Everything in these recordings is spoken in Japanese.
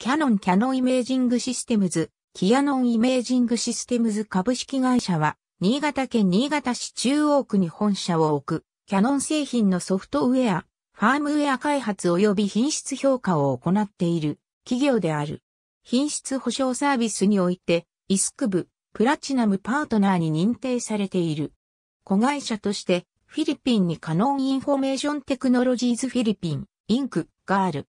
キャノンキャノンイメージングシステムズ、キヤノンイメージングシステムズ株式会社は、新潟県新潟市中央区に本社を置く、キャノン製品のソフトウェア、ファームウェア開発及び品質評価を行っている企業である。品質保証サービスにおいて、イスク部、プラチナムパートナーに認定されている。子会社として、フィリピンにカノンインフォメーションテクノロジーズフィリピン、インク、ガール、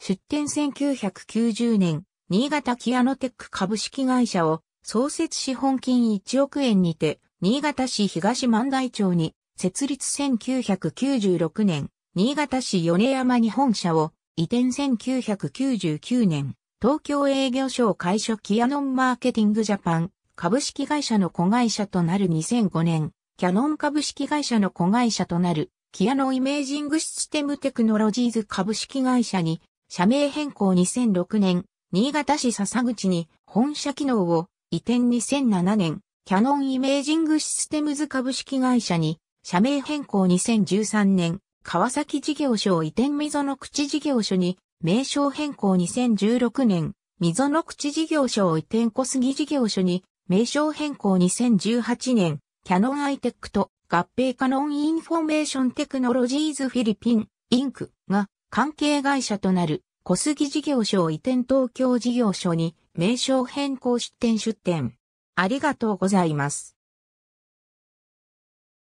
出展1990年、新潟キアノテック株式会社を創設資本金1億円にて、新潟市東万代町に設立1996年、新潟市米山に本社を移転1999年、東京営業所会所キアノンマーケティングジャパン株式会社の子会社となる2005年、キアノン株式会社の子会社となるキアノンイメージングシステムテクノロジーズ株式会社に社名変更2006年、新潟市笹口に本社機能を移転2007年、キャノンイメージングシステムズ株式会社に社名変更2013年、川崎事業所を移転溝の口事業所に名称変更2016年、溝の口事業所移転小杉事業所に名称変更2018年、キャノンアイテックと合併カノンインフォメーションテクノロジーズフィリピン、インクが関係会社となる小杉事業所を移転東京事業所に名称変更出店出店。ありがとうございます。